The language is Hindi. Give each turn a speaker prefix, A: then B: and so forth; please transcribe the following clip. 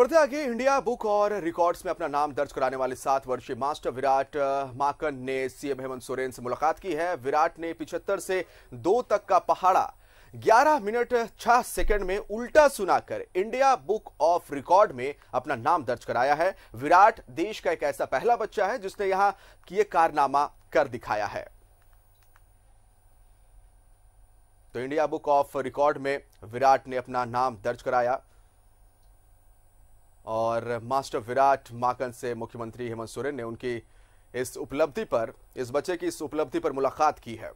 A: बढ़ते आगे इंडिया बुक और रिकॉर्ड्स में अपना नाम दर्ज कराने वाले सात वर्षीय मास्टर विराट माकन ने सीएम हेमंत सोरेन से मुलाकात की है विराट ने पिछहत्तर से दो तक का पहाड़ा 11 मिनट 6 सेकंड में उल्टा सुनाकर इंडिया बुक ऑफ रिकॉर्ड में अपना नाम दर्ज कराया है विराट देश का एक ऐसा पहला बच्चा है जिसने यहां किए कारनामा कर दिखाया है तो इंडिया बुक ऑफ रिकॉर्ड में विराट ने अपना नाम दर्ज कराया और मास्टर विराट माकन से मुख्यमंत्री हेमंत सोरेन ने उनकी इस उपलब्धि पर इस बच्चे की इस उपलब्धि पर मुलाकात की है